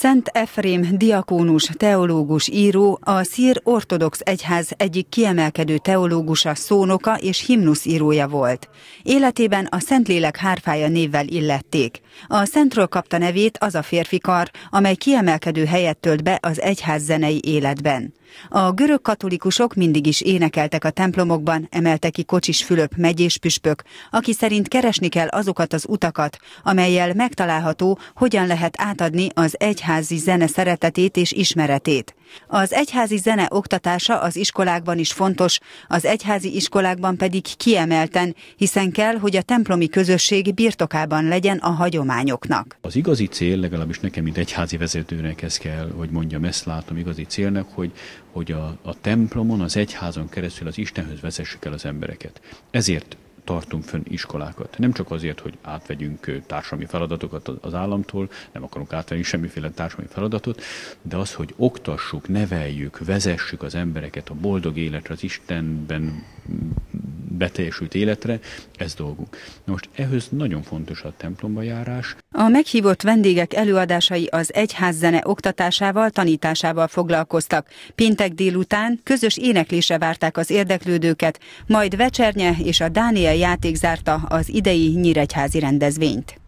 Szent Efrém diakónus, teológus, író, a Szír Ortodox Egyház egyik kiemelkedő teológusa, szónoka és himnusz írója volt. Életében a Szentlélek hárfája névvel illették. A szentről kapta nevét az a férfikar, amely kiemelkedő helyet tölt be az egyház zenei életben. A görög katolikusok mindig is énekeltek a templomokban, emelte ki Kocsis Fülöp megyés püspök, aki szerint keresni kell azokat az utakat, amelyel megtalálható, hogyan lehet átadni az egyházi zene szeretetét és ismeretét. Az egyházi zene oktatása az iskolákban is fontos, az egyházi iskolákban pedig kiemelten, hiszen kell, hogy a templomi közösség birtokában legyen a hagyományoknak. Az igazi cél, legalábbis nekem, mint egyházi vezetőnek ez kell, hogy mondjam, ezt látom igazi célnak, hogy, hogy a, a templomon, az egyházon keresztül az Istenhöz vezessük el az embereket. Ezért tartunk fönn iskolákat. Nem csak azért, hogy átvegyünk társadalmi feladatokat az államtól, nem akarunk átvenni semmiféle társadalmi feladatot, de az, hogy oktassuk, neveljük, vezessük az embereket a boldog életre, az Istenben beteljesült életre, ez dolguk. most ehhez nagyon fontos a templomba járás. A meghívott vendégek előadásai az egyházzene oktatásával, tanításával foglalkoztak. Péntek délután közös éneklése várták az érdeklődőket, majd vecsernye és a Dániel játék zárta az idei nyíregyházi rendezvényt.